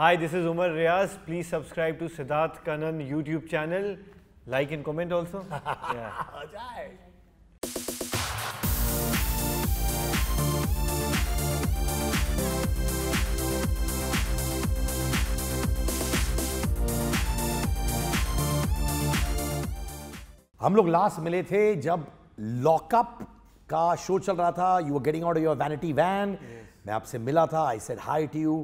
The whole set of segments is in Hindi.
Hi, this is Umar Riaz. Please subscribe to Siddharth Kanan YouTube channel. Like and comment also. yeah. हम लोग लास्ट मिले थे जब लॉकअप का शो चल रहा था you are getting out your vanity van मैं आपसे मिला था I said hi to you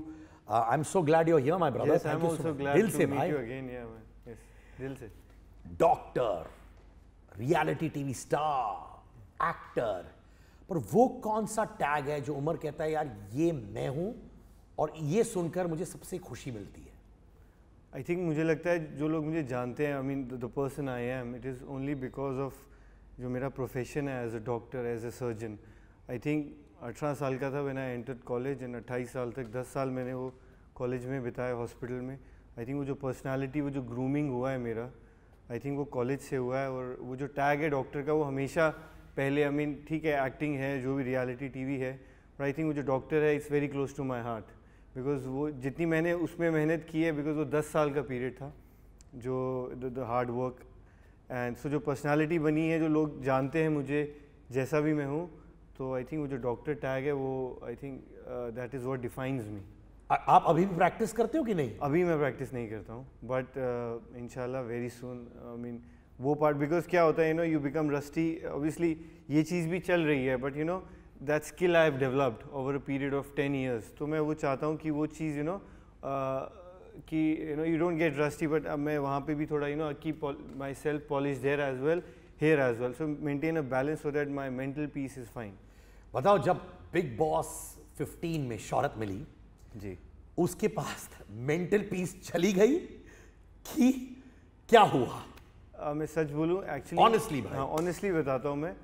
Uh, I'm so glad you're here, my brother. Yes, Thank I'm you also so glad dil to se, meet bhai. you again. Yeah, man. Yes, dil se. Doctor, reality TV star, actor. पर वो कौन सा टैग है जो उमर कहता है यार ये मैं हूँ और ये सुनकर मुझे सबसे खुशी मिलती है आई थिंक मुझे लगता है जो लोग मुझे जानते हैं I mean the person I am it is only because of जो मेरा प्रोफेशन है as a doctor as a surgeon I think अठारह साल का था when I enter college and अट्ठाईस साल तक दस साल मैंने वो कॉलेज में बिताया हॉस्पिटल में आई थिंक वो जो पर्सनालिटी वो जो ग्रूमिंग हुआ है मेरा आई थिंक वो कॉलेज से हुआ है और वो जो टैग है डॉक्टर का वो हमेशा पहले आई मीन ठीक है एक्टिंग है जो भी रियलिटी टीवी है बट आई थिंक वो जो डॉक्टर है it's very close to my heart because वो जितनी मैंने उसमें मेहनत की है बिकॉज वो दस साल का पीरियड था जो the hard work and so जो पर्सनैलिटी बनी है जो लोग जानते हैं मुझे जैसा भी मैं हूँ तो आई थिंक वो जो डॉक्टर टैग है वो I think that is what defines me आप अभी भी प्रैक्टिस करते हो कि नहीं अभी मैं प्रैक्टिस नहीं करता हूँ but in very soon I mean वो पार्ट बिकॉज क्या होता है you know you become rusty obviously ये चीज़ भी चल रही है but you know that skill I have developed over a period of ten years तो मैं वो चाहता हूँ कि वो चीज़ यू नो uh, कि you know you don't get rusty but अब मैं वहाँ पे भी थोड़ा यू नो की माई myself polish there as well here as well so maintain a balance so that my mental peace is fine बताओ जब बिग बॉस 15 में शौहरत मिली जी उसके पास मेंटल पीस चली गई कि क्या हुआ आ, मैं सच बोलूँ एक्चुअली ऑनेस्टली हाँ ऑनेस्टली बताता हूँ मैं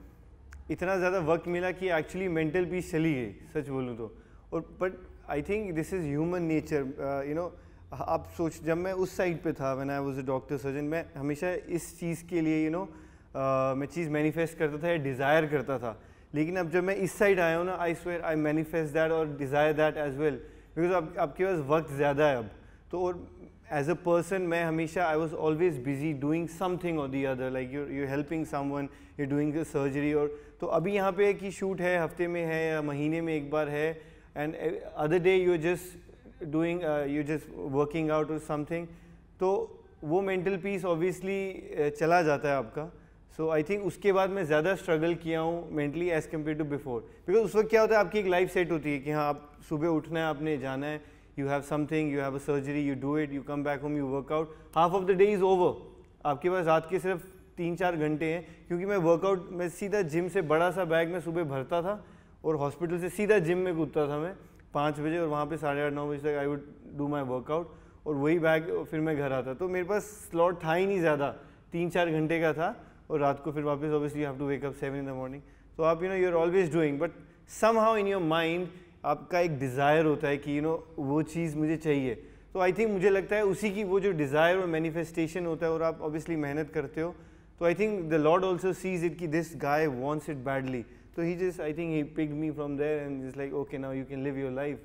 इतना ज़्यादा वक्त मिला कि एक्चुअली मेंटल पीस चली गई सच बोलूँ तो और but I think this is human nature you know आप सोच जब मैं उस साइड पे था मैंने I was a doctor surgeon मैं हमेशा इस चीज़ के लिए you you know know, uh, मैं चीज़ मैनिफेस्ट करता था या डिज़ायर करता था लेकिन अब जब मैं इस साइड आया हूँ ना I swear I manifest that और desire that as well because अब आपके पास वक्त ज़्यादा है अब तो और एज अ पर्सन मैं हमेशा I was always busy doing something और the other like you you helping someone you doing surgery और तो अभी यहाँ पे कि शूट है हफ्ते में है या महीने में एक बार है and other day you just doing you just working out और समथिंग तो वो मेंटल पीस ऑब्वियसली चला जाता है आपका सो आई थिंक उसके बाद मैं ज़्यादा स्ट्रगल किया हूँ mentally as compare to before because उस वक्त क्या होता है आपकी एक लाइफ सेट होती है कि हाँ आप सुबह उठना है आपने जाना है you have something you have a surgery you do it you come back home you work out half of the day is over आपके पास रात के सिर्फ तीन चार घंटे हैं क्योंकि मैं वर्कआउट मैं सीधा जिम से बड़ा सा बैग में सुबह भरता था और हॉस्पिटल से सीधा जिम में कूदता था मैं पाँच बजे और वहाँ पे साढ़े आठ नौ बजे तक I would do my workout और वही बैग फिर मैं घर आता तो मेरे पास स्लॉट था ही नहीं ज़्यादा तीन चार घंटे का था और रात को फिर वापस obviously have to wake up seven in the morning तो आप you know you are always doing but somehow in your mind आपका एक डिज़ायर होता है कि यू you नो know, वो चीज़ मुझे चाहिए तो आई थिंक मुझे लगता है उसी की वो जो डिज़ायर और मैनिफेस्टेशन होता है और आप ऑब्वियसली मेहनत करते हो तो I think the lord also sees it कि this guy wants it badly तो he just I think he pick me from there and is like okay now you can live your life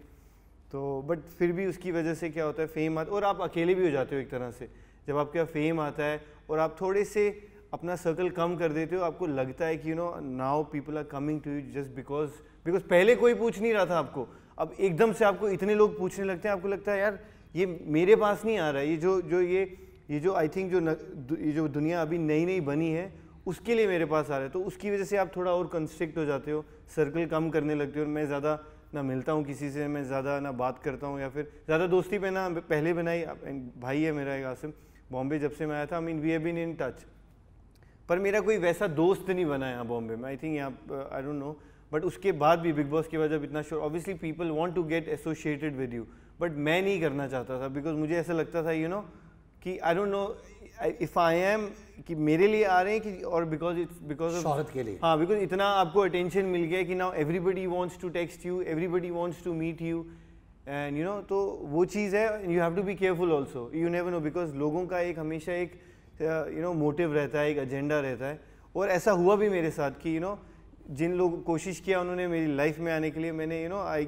तो बट फिर भी उसकी वजह से क्या होता है फेम आता और आप अकेले भी हो जाते हो एक तरह से जब आपके यहाँ फेम आता है और आप थोड़े से अपना सर्कल कम कर देते हो आपको लगता है कि you know now people are coming to you just because because पहले कोई पूछ नहीं रहा था आपको अब एकदम से आपको इतने लोग पूछने लगते हैं आपको लगता है यार ये मेरे पास नहीं आ रहा है ये जो जो ये ये जो आई थिंक जो न, ये जो दुनिया अभी नई नई बनी है उसके लिए मेरे पास आ रहा है तो उसकी वजह से आप थोड़ा और कंस्ट्रिक्ट हो जाते हो सर्कल कम करने लगते हो और मैं ज़्यादा ना मिलता हूँ किसी से मैं ज़्यादा ना बात करता हूँ या फिर ज़्यादा दोस्ती पे ना पहले बनाई भाई है मेरा एक आसिम बॉम्बे जब से मैं आया था I mean we have been in touch पर मेरा कोई वैसा दोस्त नहीं बना यहाँ बॉम्बे में आई थिंक यहाँ आई डोंट नो बट उसके बाद भी बिग बॉस के बाद जब इतना शोर obviously people want to get associated with you but मैं नहीं करना चाहता था बिकॉज मुझे ऐसा लगता था यू नो कि I don't know if I am कि मेरे लिए आ रहे हैं कि और बिकॉज इट्स बिकॉज ऑफ शोहरत के लिए हाँ बिकॉज इतना आपको अटेंशन मिल गया कि now everybody wants to text you everybody wants to meet you and you know तो वो चीज़ है you have to be careful also you never know because लोगों का एक हमेशा एक यू नो मोटिव रहता है एक एजेंडा रहता है और ऐसा हुआ भी मेरे साथ कि यू नो जिन लोग कोशिश किया उन्होंने मेरी लाइफ में आने के लिए मैंने यू नो आई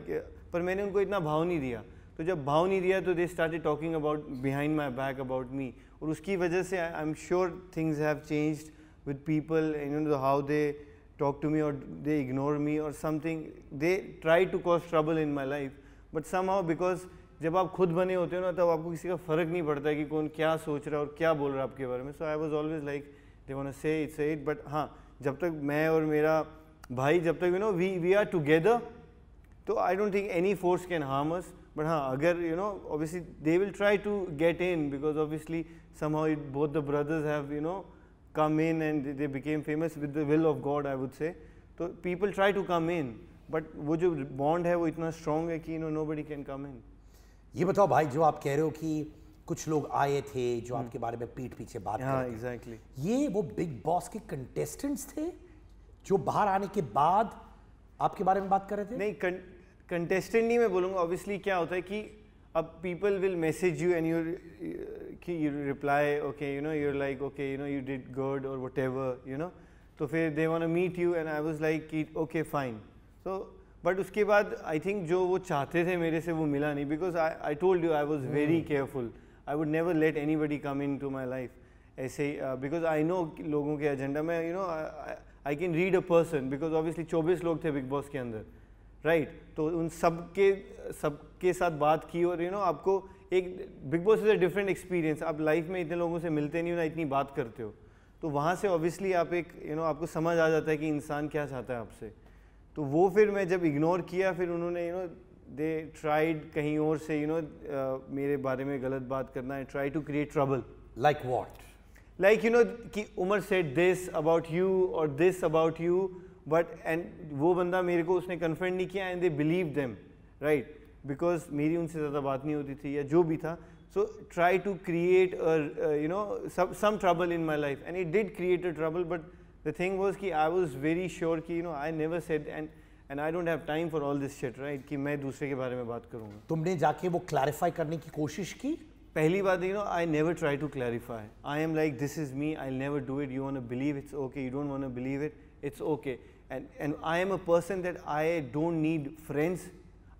पर मैंने उनको इतना भाव नहीं दिया तो जब भाव नहीं दिया तो they started talking about behind my back about me और उसकी वजह से I am sure things have changed with people you know how they talk to me और दे इग्नोर मी और something they try to cause trouble in my life but somehow because जब आप खुद बने होते हो ना तब तो आपको किसी का फ़र्क नहीं पड़ता है कि कौन क्या सोच रहा है और क्या बोल रहा है आपके बारे में so I was always like they want say it's it but हाँ जब तक मैं और मेरा भाई जब तक you know we we are together तो I don't think any force can harm us but हाँ अगर you know obviously they will try to get in because obviously somehow it both the brothers have you know come in and they became famous with the will of God I would say तो people try to come in but वो जो बॉन्ड है वो इतना स्ट्रॉन्ग है कि no nobody can come in ये बताओ भाई जो आप कह रहे हो कि कुछ लोग आए थे जो हम्म। आपके बारे में पीठ पीछे बात हाँ, कर exactly. ये वो बिग बॉस के कंटेस्टेंट्स थे जो बाहर आने के बाद आपके बारे में बात कर रहे थे नहीं कंटेस्टेंट नहीं मैं बोलूँगा ऑब्वियसली क्या होता है कि अब people will message you and you're कि you reply okay you know you're like okay you know you did good और वट एवर यू नो तो फिर they want meet you and I was like कि ओके फाइन सो बट उसके बाद आई थिंक जो वो चाहते थे मेरे से वो मिला नहीं because I I told you I was very careful I would never let anybody come into my life ऐसे ही बिकॉज आई नो लोगों के एजेंडा में you know I can read a person because obviously चौबीस लोग थे बिग बॉस के अंदर राइट right? तो उन सब के सब के साथ बात की और यू you नो know, आपको एक Bigg Boss is a different experience आप लाइफ में इतने लोगों से मिलते नहीं हो ना इतनी बात करते हो तो वहाँ से ऑब्वियसली आप एक यू you नो know, आपको समझ आ जाता है कि इंसान क्या चाहता है आपसे तो वो फिर मैं जब इग्नोर किया फिर उन्होंने यू नो दे ट्राइड कहीं और से यू नो uh, मेरे बारे में गलत बात करना है try to create trouble like what like you know कि Umar said this about you और this about you but and वो बंदा मेरे को उसने कन्फर्म नहीं किया and they believe them right because मेरी उनसे ज़्यादा बात नहीं होती थी या जो भी था so try to create you know some trouble in my life and it did create a trouble but the thing was कि I was very sure कि you know I never said and and I don't have time for all this shit right कि मैं दूसरे के बारे में बात करूँगा तुमने जाके वो क्लैरिफाई करने की कोशिश की पहली बात you know I never try to clarify I am like this is me I never do it you want believe it's okay you don't want believe it it's okay and and I am a person that I don't need friends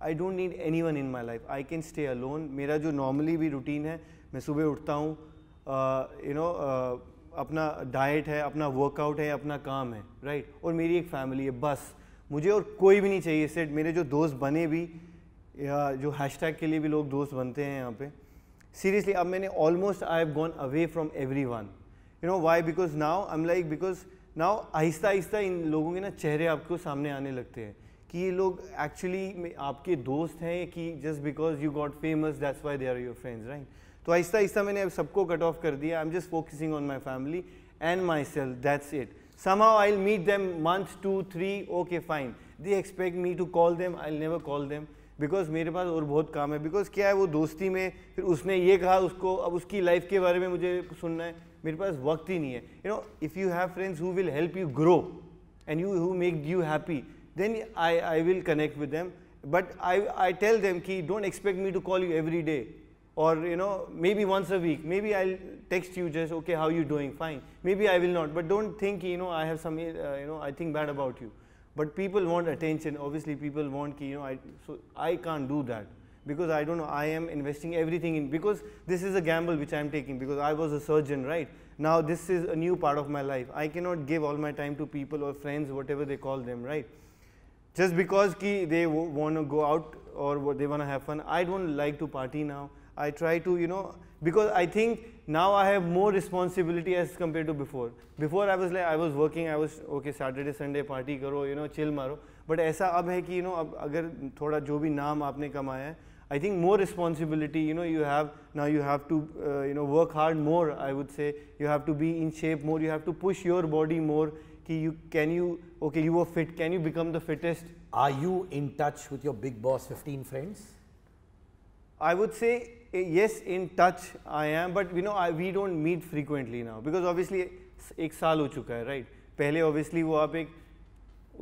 I don't need anyone in my life I can stay alone मेरा जो नॉर्मली भी रूटीन है मैं सुबह उठता हूँ यू uh, नो uh, अपना डाइट है अपना वर्कआउट है अपना काम है राइट और मेरी एक फैमिली है बस मुझे और कोई भी नहीं चाहिए इससे मेरे जो दोस्त बने भी या जो हैशटैग के लिए भी लोग दोस्त बनते हैं यहाँ पे सीरियसली अब मैंने almost I have gone away from everyone you know why because now I am like because now आहिस्ता आहिस्ता इन लोगों के ना चेहरे आपको सामने आने लगते हैं कि ये लोग एक्चुअली आपके दोस्त हैं कि just because you got famous that's why they are your friends right तो आहिस्ता आहिस्ता मैंने अब सबको कट ऑफ कर दिया I am just focusing on my family and myself that's it somehow I meet them month two three okay fine they expect me to call them, I never call them because मेरे पास और बहुत काम है बिकॉज क्या है वो दोस्ती में फिर उसने ये कहा उसको अब उसकी लाइफ के बारे में मुझे सुनना है मेरे पास वक्त ही नहीं है you know if you have friends who will help you grow and you who make you happy then I I will connect with them but I I tell them कि don't expect me to call you every day or you know maybe once a week maybe i'll text you just okay how you doing fine maybe i will not but don't think you know i have some uh, you know i think bad about you but people want attention obviously people want you know i so i can't do that because i don't know i am investing everything in because this is a gamble which i am taking because i was a surgeon right now this is a new part of my life i cannot give all my time to people or friends whatever they call them right just because ki they want to go out or they want to have fun i don't like to party now I try to, you know, because I think now I have more responsibility as compared to before. Before I was like, I was working, I was, okay, Saturday, Sunday, party karo, you know, chill maro. But ऐसा अब है कि, you know, अब अगर थोड़ा जो भी नाम आपने कमाया I think more responsibility, you know, you have, now you have to, uh, you know, work hard more, I would say. You have to be in shape more, you have to push your body more. Ki you, can you, okay, you were fit, can you become the fittest? Are you in touch with your big boss 15 friends? I would say yes in touch I am but you know I, we don't meet frequently now because obviously एक साल हो चुका है राइट right? पहले obviously वो आप एक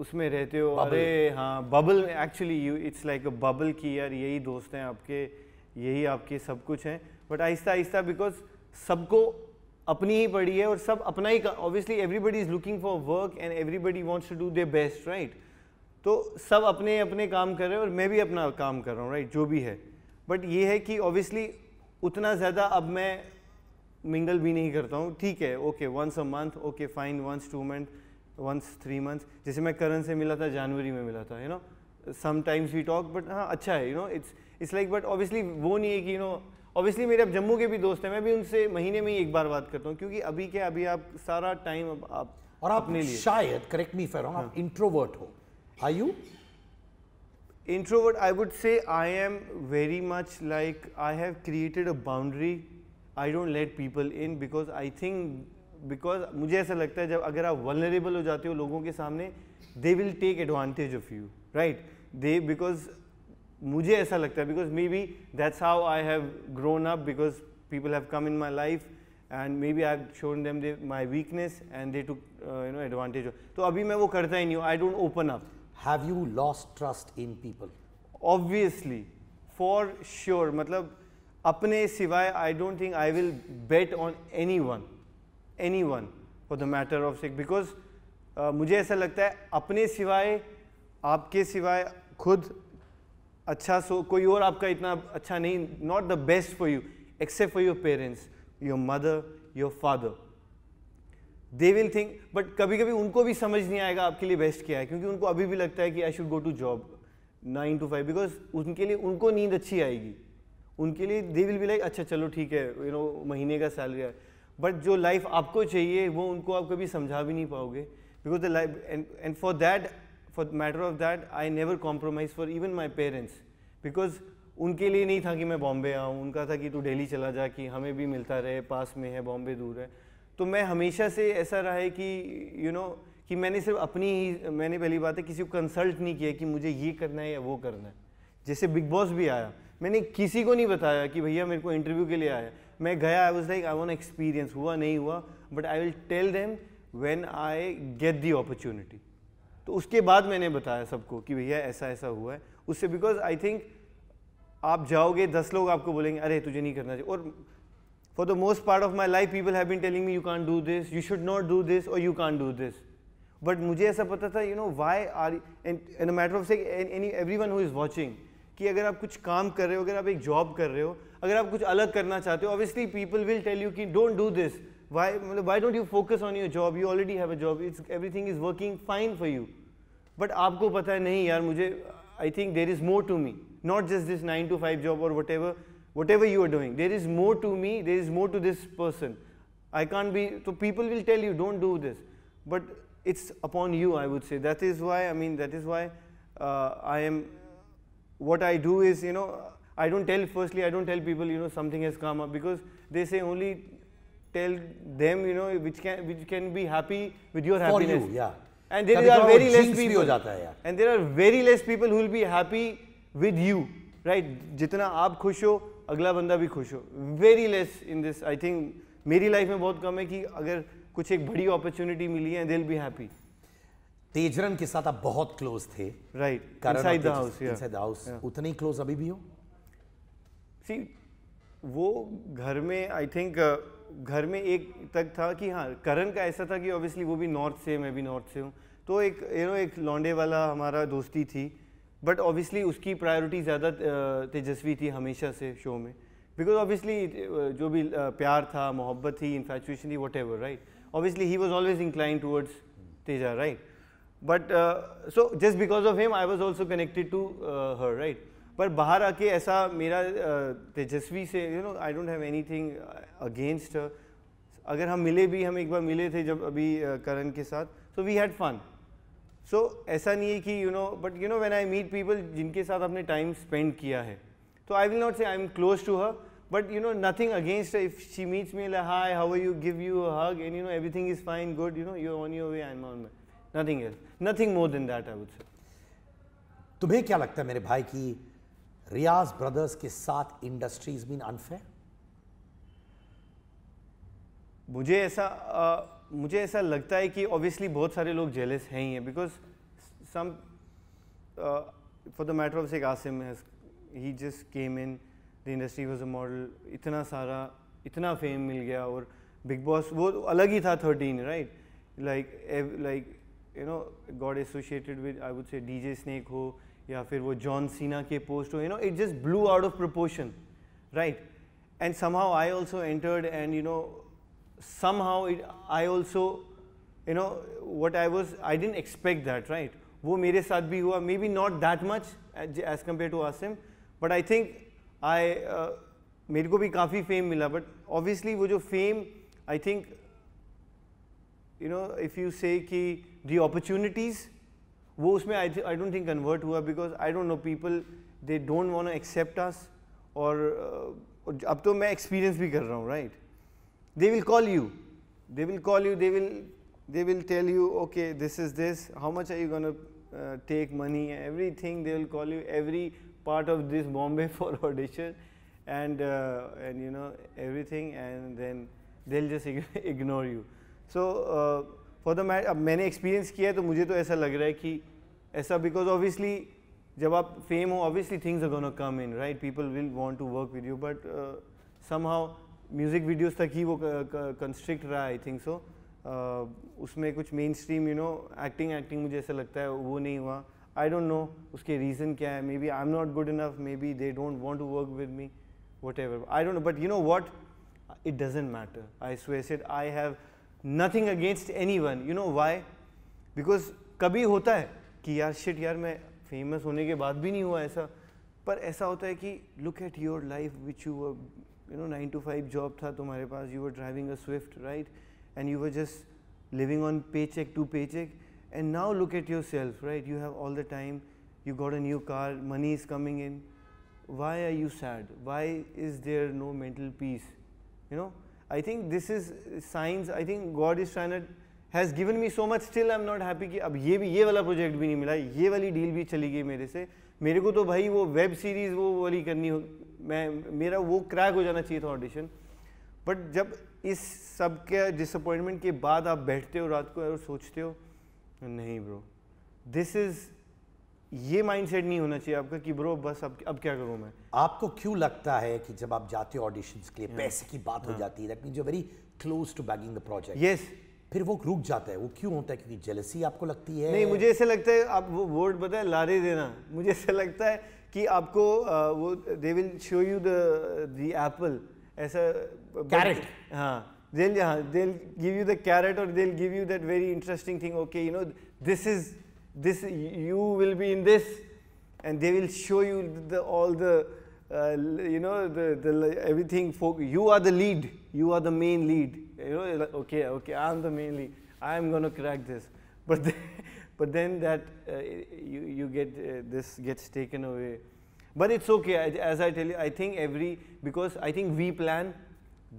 उसमें रहते हो bubble. अरे हाँ बबल में actually you it's like a bubble की यार यही दोस्त हैं आपके यही आपके सब कुछ हैं बट आहिस्ता आहिस्ता बिकॉज सबको अपनी ही पड़ी है और सब अपना ही obviously everybody is looking for work and everybody wants to do their best right तो सब अपने अपने काम कर रहे हैं और मैं भी अपना काम कर रहा हूँ राइट right? जो भी है बट ये है कि ऑब्वियसली उतना ज़्यादा अब मैं मिंगल भी नहीं करता हूँ ठीक है okay once a month okay fine once two month once three month जैसे मैं करण से मिला था जनवरी में मिला था you know sometimes we talk but हाँ अच्छा है you know it's it's like but obviously वो नहीं है कि यू नो ऑब्वियसली मेरे अब जम्मू के भी दोस्त हैं मैं भी उनसे महीने में ही एक बार बात करता हूँ क्योंकि अभी क्या अभी आप सारा टाइम अब आप और आप अपने लिए शायद करेक्ट मी फेर आप इंट्रोवर्ट हाँ। हो I you introvert i would say i am very much like i have created a boundary i don't let people in because i think because मुझे ऐसा लगता है जब अगर आप vulnerable हो जाते हो लोगों के सामने they will take advantage of you right they because मुझे ऐसा लगता है because maybe that's how I have grown up because people have come in my life and maybe I've shown them my weakness and they took uh, you know advantage of तो अभी मैं वो करता ही नहीं हूँ I don't open up have you lost trust in people obviously for sure matlab apne sivai i don't think i will bet on anyone anyone for the matter of sake because uh, मुझे ऐसा लगता है अपने सिवाय आपके सिवाय खुद अच्छा सो कोई और आपका इतना अच्छा नहीं not the best for you except for your parents your mother your father they will think but कभी कभी उनको भी समझ नहीं आएगा आपके लिए बेस्ट क्या है क्योंकि उनको अभी भी लगता है कि I should go to job nine to five because उनके लिए उनको नींद अच्छी आएगी उनके लिए दे विल बी लाइक अच्छा चलो ठीक है यू नो महीने का सैलरी है बट जो लाइफ आपको चाहिए वो उनको आप कभी समझा भी नहीं पाओगे because the life and for that for matter of that I never compromise for even my parents because उनके लिए नहीं था कि मैं बॉम्बे आऊँ उनका था कि तू डेली चला जा कि हमें भी मिलता रहे पास में है बॉम्बे दूर है तो मैं हमेशा से ऐसा रहा है कि यू you नो know, कि मैंने सिर्फ अपनी ही मैंने पहली बात है किसी को कंसल्ट नहीं किया कि मुझे ये करना है या वो करना है जैसे बिग बॉस भी आया मैंने किसी को नहीं बताया कि भैया मेरे को इंटरव्यू के लिए आया मैं गया I was like I want experience हुआ नहीं हुआ but I will tell them when I get the opportunity तो उसके बाद मैंने बताया सबको कि भैया ऐसा ऐसा हुआ है उससे बिकॉज आई थिंक आप जाओगे दस लोग आपको बोलेंगे अरे तुझे नहीं करना चाहिए और for the most part of my life people have been telling me you can do this you should not do this और you can do this but मुझे ऐसा पता था, you know why are and matter of matter everyone who is watching कि अगर आप कुछ काम कर रहे हो अगर आप एक जॉब कर रहे हो अगर आप कुछ अलग करना चाहते हो obviously people will tell you की डोंट डू दिस वाई मतलब why don't you focus on your job you already have a job it's everything is working fine for you but आपको पता है नहीं यार मुझे I think there is more to me not just this nine to five job और whatever whatever you are doing. There is more to me, there is more to this person. I can't be, so people will tell you, don't do this. But it's upon you, I would say. That is why, I mean, that is why uh, I am, what I do is, you know, I don't tell, firstly, I don't tell people, you know, something has come up because they say only tell them, you know, which can, which can be happy with your For happiness. You, yeah. And there are very less people. And there are very less people who will be happy with you, right? Jitna आप khush ho. अगला बंदा भी खुश हो very less in this I think मेरी लाइफ में बहुत कम है कि अगर कुछ एक बड़ी अपॉर्चुनिटी मिली है दिल बी हैप्पी तेजरन के साथ आप बहुत क्लोज थे राइट द हाउस हाउस उतने ही क्लोज अभी भी हो सी वो घर में आई थिंक uh, घर में एक तक था कि हाँ करण का ऐसा था कि ऑब्वियसली वो भी नॉर्थ से मैं भी नॉर्थ से हूँ तो एक यू नो एक लॉन्डे वाला हमारा दोस्ती थी बट ऑब्वियसली उसकी प्रायोरिटी ज़्यादा तेजस्वी थी हमेशा से शो में बिकॉज ऑब्वियसली जो भी प्यार था मोहब्बत थी इन्फेचुएशन थी whatever right obviously he was always incline towards Teja right but so just because of him I was also connected to her right पर बाहर आके ऐसा मेरा uh, तेजस्वी से you know I don't have anything against अगर हम मिले भी हम एक बार मिले थे जब अभी uh, करण के साथ so we had fun so so, ऐसा नहीं है कि you know but you know when I meet people जिनके साथ आपने टाइम स्पेंड किया है तो आई will not say I am close to her but you know nothing against if she meets me hi how are you give you hug and you know everything is fine good you know you on your way I am on my nothing else nothing more than that I would say तुम्हें क्या लगता है मेरे भाई की रियाज ब्रदर्स के साथ इंडस्ट्रीज बीन अनफेयर मुझे ऐसा uh, मुझे ऐसा लगता है कि ऑब्वियसली बहुत सारे लोग जेलस हैं ही हैं because some for the matter of Sheikh Asim he just came in the industry was a model इतना सारा इतना फेम मिल गया और बिग बॉस वो अलग ही था thirteen right like like you know God associated with I would say D J Snake हो या फिर वो जॉन सीना के पोस्ट हो you know it just blew out of proportion right and somehow I also entered and you know somehow it, I also you know what I was I didn't expect that right वो मेरे साथ भी हुआ maybe not that much as compare to Asim but I think I मेरे को भी काफ़ी फेम मिला बट ऑब्वियसली वो जो fame I think you know if you say कि दी अपॉर्चुनिटीज़ वो उसमें I I don't think convert हुआ because I don't know people they don't want accept us और uh, अब तो मैं एक्सपीरियंस भी कर रहा हूँ right they will call you they will call you they will they will tell you okay this is this how much are you going to uh, take money everything they will call you every part of this bombay for audition and uh, and you know everything and then they'll just ignore you so uh, for the many experience किया है तो मुझे तो ऐसा लग because obviously जब आप fame हो obviously things are gonna come in right people will want to work with you but uh, somehow music videos तक ही वो कंस्ट्रिक्ट रहा आई थिंक सो उसमें कुछ mainstream you know acting acting मुझे ऐसा लगता है वो नहीं हुआ आई डोंट नो उसके रीज़न क्या है maybe I am not good enough maybe they don't want to work with me whatever I don't but you know what it doesn't matter I it I have nothing against anyone you know why because कभी होता है कि यार शिट यार मैं फेमस होने के बाद भी नहीं हुआ ऐसा पर ऐसा होता है कि look at your life which you you know nine to five job था तुम्हारे तो पास you are driving a Swift right and you were just living on paycheck to paycheck and now look at yourself right you have all the time you got a new car money is coming in why are you sad why is there no mental peace you know I think this is science I think God is stand has given me so much still I am not happy कि अब ये भी ये वाला प्रोजेक्ट भी नहीं मिला ये वाली डील भी चली गई मेरे से मेरे को तो भाई वो वेब सीरीज वो वाली करनी हो मैं मेरा वो क्रैक हो जाना चाहिए था ऑडिशन बट जब इस सब के डिसअपॉइंटमेंट के बाद आप बैठते हो रात को और सोचते हो नहीं ब्रो दिस इज़ ये माइंडसेट नहीं होना चाहिए आपका कि ब्रो बस अब अब क्या करूँ मैं आपको क्यों लगता है कि जब आप जाते हो ऑडिशन के लिए yeah. हाँ। पैसे की बात yeah. हो हाँ। जाती है that you very close to bagging the project yes फिर वो रुक जाता है वो क्यों होता है क्योंकि जेलसी आपको लगती है नहीं मुझे ऐसे लगता है आप वो वर्ड बताए लारे देना मुझे ऐसे लगता है They will show you the show you the the apple ऐसा हाँ they'll yeah, they'll give you the carrot or they'll give you that very interesting thing okay you know this is this you will be in this and they will show you all the uh, you know the, everything you are the lead you are the main lead you know okay okay i'm the main lead i'm going to crack this but but then that uh, you, you get uh, this gets taken away. But it's okay, I, as I tell you, I think every, because I think we plan,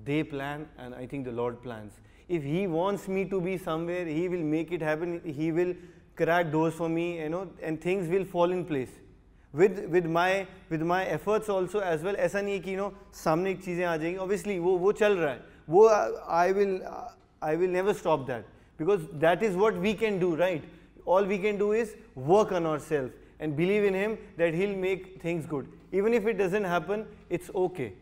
they plan, and I think the Lord plans. If He wants me to be somewhere, He will make it happen, He will crack doors for me, you know, and things will fall in place. with with my with my efforts also as well. ऐसा नहीं है कि यू नो सामने एक चीज़ें आ जाएंगी ऑब्वियसली वो वो चल रहा है वो I will I will never stop that because that is what we can all we can do is work on ourselves and believe in Him that He'll make things good. Even if it doesn't happen, it's okay.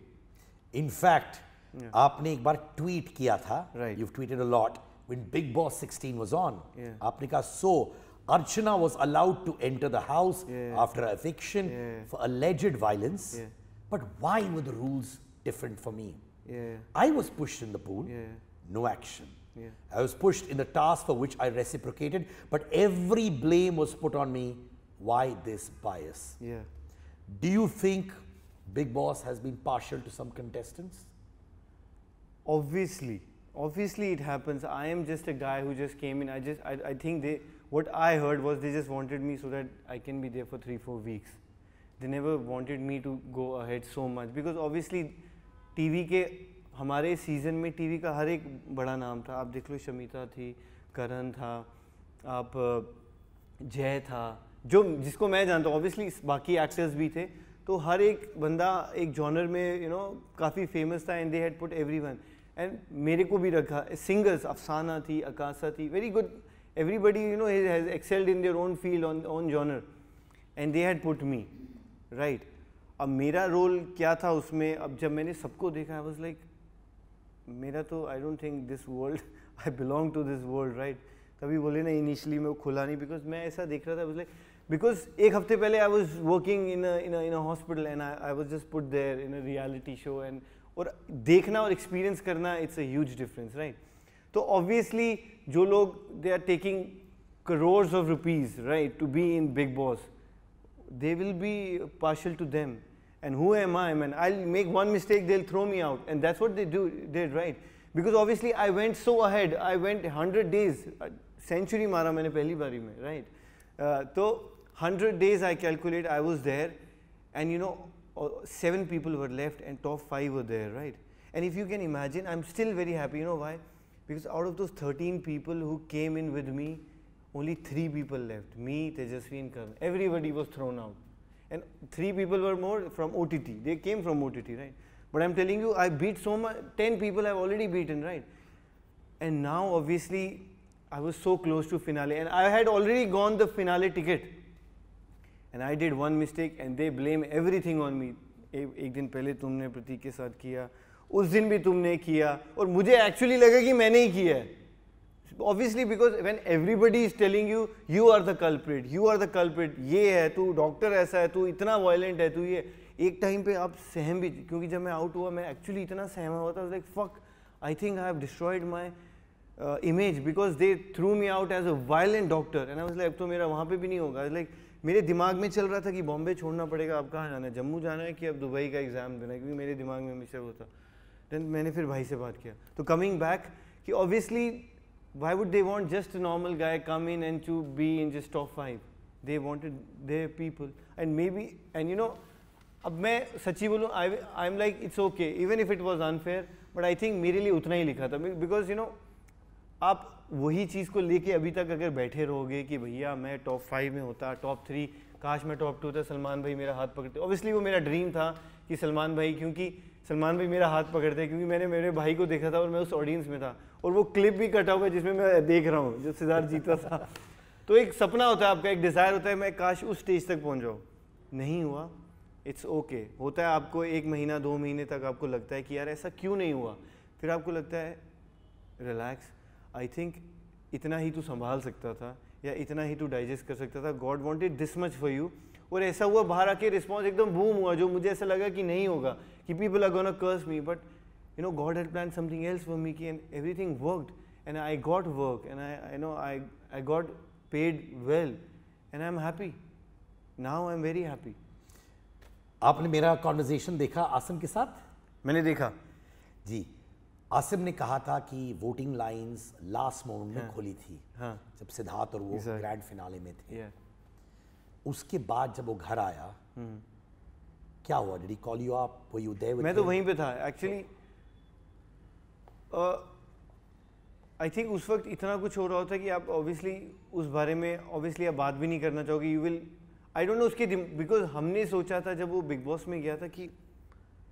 In fact, yeah. आपने एक बार ट्वीट किया था right. you've tweeted a lot when Big Boss 16 was on. Yeah. आपने कहा so Archana was allowed to enter the house yeah. after eviction yeah. for alleged violence. Yeah. But why were the rules different for me? I was pushed in the pool, no action. Yeah. I was pushed in the task for which I reciprocated, but every blame was put on me. Why this bias? Yeah. Do you think Big Boss has been partial to some contestants? Obviously. Obviously it happens. I am just a guy who just came in. I just I, I think they what I heard was they just wanted me so that I can be there for three, four weeks. They never wanted me to go ahead so much because obviously TV ke हमारे सीज़न में टीवी का हर एक बड़ा नाम था आप देख लो शमीता थी करण था आप जय था जो जिसको मैं जानता हूँ ऑब्वियसली बाकी एक्टर्स भी थे तो हर एक बंदा एक जॉनर में यू नो काफ़ी फेमस था and they had put everyone and मेरे को भी रखा सिंगर्स अफसाना थी अकासा थी very good everybody you know has excelled in their own field on own genre and they had put me right अब मेरा रोल क्या था उसमें अब जब मैंने सबको देखा आई वॉज लाइक मेरा तो I don't think this world I belong to this world right कभी बोले ना इनिशियली मैं खुला नहीं बिकॉज मैं ऐसा देख रहा था बोले बिकॉज एक हफ्ते पहले I was working in in in hospital and I was just put there in a reality show and और देखना और एक्सपीरियंस करना it's a huge difference right तो ऑब्वियसली जो लोग they are taking crores of rupees right to be in Bigg Boss they will be partial to them and who am I, man? I'll make one mistake, they'll throw me out. And that's what they do, did, right? Because obviously I went so ahead, I went 100 days, uh, century mara maine pehli bari mein, right? Uh, so 100 days I calculate, I was there, and you know, uh, seven people were left and top five were there, right? And if you can imagine, I'm still very happy, you know why? Because out of those 13 people who came in with me, only three people left, me, Tejasvi and Karan. Everybody was thrown out and three people were more from OTT. They came from OTT, right? But I'm telling you, I beat so much. Ten people I've already beaten, right? And now, obviously, I was so close to finale, and I had already gone the finale ticket. And I did one mistake, and they blame everything on me. एक दिन पहले तुमने प्रतीक के साथ किया उस दिन भी तुमने किया और मुझे एक्चुअली लगा कि मैंने ही किया है obviously because when everybody is telling you you are the culprit you are the culprit ये है तू डॉक्टर ऐसा है तू इतना वायलेंट है तू ये एक टाइम पे आप सहम भी क्योंकि जब मैं आउट हुआ मैं एक्चुअली इतना सहमा हुआ था like fuck I think I have destroyed my image because they threw me out as a violent doctor and I like तो मेरा वहाँ पे भी नहीं होगा लाइक मेरे दिमाग में चल रहा था कि बॉम्बे छोड़ना पड़ेगा आप कहाँ जाना है जम्मू जाना है कि अब दुबई का एग्ज़ाम देना है क्योंकि मेरे दिमाग में हमेशा वो था देन मैंने फिर भाई से बात किया तो कमिंग बैक कि obviously why would they want just a normal guy come in and to be in just top five? They wanted their people, and maybe, and you know, अब मैं सच्ची बोलूँ I I am like it's okay even if it was unfair but I think मेरे लिए उतना ही लिखा था बिकॉज यू नो आप वही चीज़ को लेके अभी तक अगर बैठे रहोगे कि भैया मैं टॉप फाइव में होता टॉप थ्री काश मैं टॉप टू था सलमान भाई मेरा हाथ पकड़ते ऑब्वियसली वो मेरा ड्रीम था कि सलमान भाई क्योंकि सलमान भाई मेरा हाथ पकड़ते हैं क्योंकि मैंने मेरे भाई को देखा था और मैं उस ऑडियंस में था और वो क्लिप भी कटा हुआ है जिसमें मैं देख रहा हूँ जो सिद्धार्थ जीता था तो एक सपना होता है आपका एक डिज़ायर होता है मैं काश उस स्टेज तक पहुँच जाऊँ नहीं हुआ इट्स ओके okay. होता है आपको एक महीना दो महीने तक आपको लगता है कि यार ऐसा क्यों नहीं हुआ फिर आपको लगता है रिलैक्स आई थिंक इतना ही तू संभाल सकता था या इतना ही तू डाइजेस्ट कर सकता था God wanted this much for you और ऐसा हुआ बाहर आके रिस्पॉन्स एकदम बूम हुआ जो मुझे ऐसा लगा कि नहीं होगा कि people are gonna curse me but you know God had plan something else for me की and everything worked and I got work and I I know I I got paid well and I am happy now I am very happy आपने मेरा कॉन्वर्जेशन देखा आसम के साथ मैंने देखा जी आसिम ने कहा था कि वोटिंग लाइंस लास्ट मोमेंट में हाँ। खोली थी हाँ, जब सिद्धार्थ और वो ग्रैंड फिनाले में थे उसके बाद जब वो घर आया हम्म। क्या हुआ did he call you up were you there मैं तो वहीं पे था एक्चुअली आई थिंक उस वक्त इतना कुछ हो रहा होता कि आप ऑब्वियसली उस बारे में ऑब्वियसली आप बात भी नहीं करना चाहोगे you will I don't know उसके बिकॉज हमने सोचा था जब वो बिग बॉस में गया था कि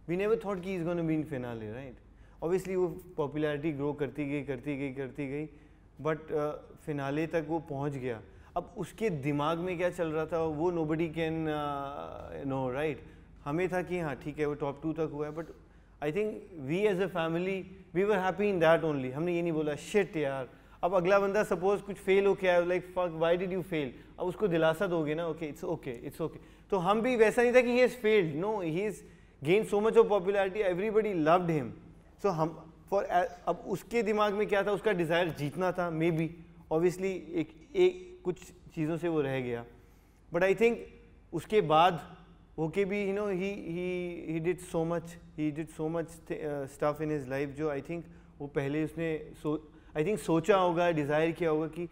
वी नेवर थॉट कि is gonna be in finale right obviously वो पॉपुलैरिटी ग्रो करती गई करती गई करती गई बट फिनाले uh, तक वो पहुंच गया अब उसके दिमाग में क्या चल रहा था वो nobody can know right हमें था कि हाँ ठीक है वो टॉप टू तक हुआ है but I think we as a family we were happy in that only हमने ये नहीं बोला शिट यार अब अगला बंदा सपोज कुछ फेल हो गया like fuck why did you fail अब उसको दिलासा दोगे ना okay it's okay it's okay तो हम भी वैसा नहीं था कि he is failed no he is gain so much of popularity everybody loved him so हम फॉर अब उसके दिमाग में क्या था उसका डिज़ायर जीतना था मे बी ऑब्वियसली एक एक कुछ चीज़ों से वो रह गया बट आई थिंक उसके बाद okay be you know he he so much he he so much much in uh, stuff life जो आई थिंक वो पहले उसने सो आई थिंक सोचा होगा डिज़ायर किया होगा कि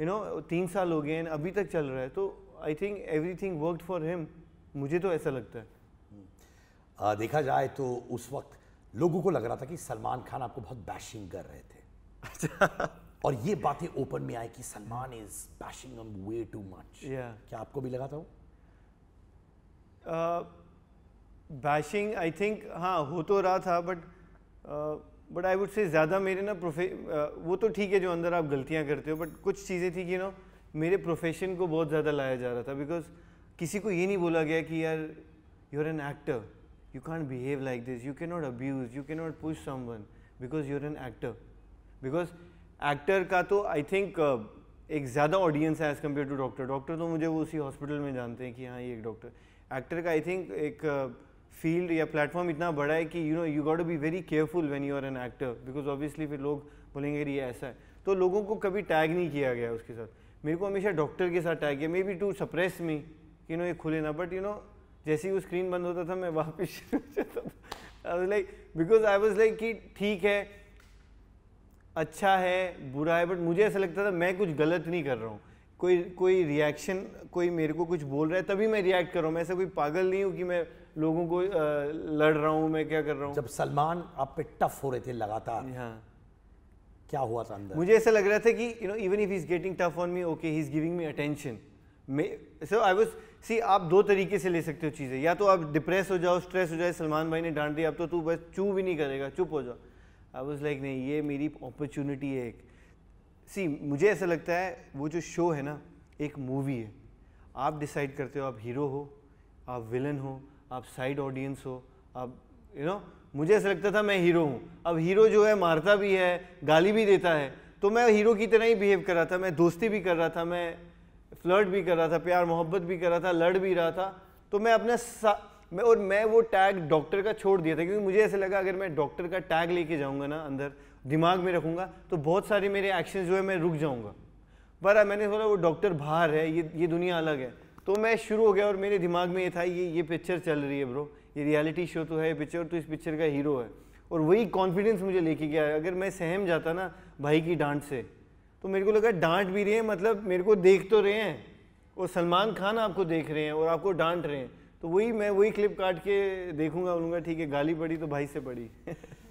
यू नो तीन साल हो गए हैं अभी तक चल रहा है तो I think everything work for him मुझे तो ऐसा लगता है आ, देखा जाए तो उस वक्त लोगों को लग रहा था कि सलमान खान आपको बहुत बैशिंग कर रहे थे अच्छा। और ये बातें ओपन में आई कि Salman is bashing way too much क्या आपको भी लगा था वो बैशिंग आई थिंक हाँ हो तो रहा था बट बट आई वुड से ज़्यादा मेरे ना प्रोफे uh, वो तो ठीक है जो अंदर आप गलतियाँ करते हो बट कुछ चीज़ें थी कि ना मेरे प्रोफेशन को बहुत ज़्यादा लाया जा रहा था बिकॉज किसी को ये नहीं बोला गया कि यार you are an actor you can't behave like this you can not abuse you can not push someone because you are an actor because actor का तो आई थिंक uh, एक ज़्यादा ऑडियंस है as compare to doctor doctor तो मुझे वो उसी हॉस्पिटल में जानते हैं कि हाँ ये एक डॉक्टर एक्टर का आई थिंक एक फील्ड uh, या प्लेटफॉर्म इतना बड़ा है कि you know you got to be very careful when you are an actor because obviously फिर लोग बोलेंगे अरे ये ऐसा है तो लोगों को कभी टैग नहीं किया गया उसके साथ मेरे को हमेशा डॉक्टर के साथ टैग किया maybe to suppress me you know ये खुले ना बट यू नो जैसे ही वो स्क्रीन बंद होता था मैं वापस like because I was like कि ठीक है अच्छा है बुरा है बट मुझे ऐसा लगता था मैं कुछ गलत नहीं कर रहा हूँ कोई कोई रिएक्शन कोई मेरे को कुछ बोल रहा है तभी मैं रिएक्ट कर रहा हूँ मैं ऐसा कोई पागल नहीं हूँ कि मैं लोगों को आ, लड़ रहा हूँ मैं क्या कर रहा हूँ जब सलमान आप पे टफ हो रहे थे लगातार हाँ क्या हुआ था अंदर मुझे ऐसा लग रहा था कि you know even if is getting tough on me okay he is giving me attention so I was see आप दो तरीके से ले सकते हो चीज़ें या तो आप डिप्रेस हो जाओ स्ट्रेस हो जाए सलमान भाई ने डांट दिया अब तो तू बस चू भी नहीं करेगा चुप हो जाओ आई वॉज लाइक नहीं ये मेरी अपॉर्चुनिटी है एक सी मुझे ऐसा लगता है वो जो शो है ना एक मूवी है आप डिसाइड करते हो आप हीरो हो आप विलन हो आप साइड ऑडियंस हो आप यू you नो know, मुझे ऐसा लगता था मैं हीरो हूँ अब हीरो जो है मारता भी है गाली भी देता है तो मैं हीरो की तरह ही बिहेव कर रहा था मैं दोस्ती भी कर रहा था मैं फ्लर्ट भी कर रहा था प्यार मोहब्बत भी कर रहा था लड़ भी रहा था तो मैं अपना मैं और मैं वो टैग डॉक्टर का छोड़ दिया था क्योंकि मुझे ऐसा लगा अगर मैं डॉक्टर का टैग लेके जाऊँगा ना अंदर दिमाग में रखूंगा तो बहुत सारे मेरे एक्शन जो है मैं रुक जाऊँगा पर मैंने बोला वो डॉक्टर बाहर है ये ये दुनिया अलग है तो मैं शुरू हो गया और मेरे दिमाग में ये था ये ये पिक्चर चल रही है ब्रो ये रियलिटी शो तो है ये पिक्चर तो इस पिक्चर का हीरो है और वही कॉन्फिडेंस मुझे लेके गया अगर मैं सहम जाता ना भाई की डांट से तो मेरे को लगा डांट भी रहे हैं मतलब मेरे को देख तो रहे हैं और सलमान खान आपको देख रहे हैं और आपको डांट रहे हैं तो वही मैं वही क्लिप काट के देखूंगा बोलूँगा ठीक है गाली पड़ी तो भाई से पड़ी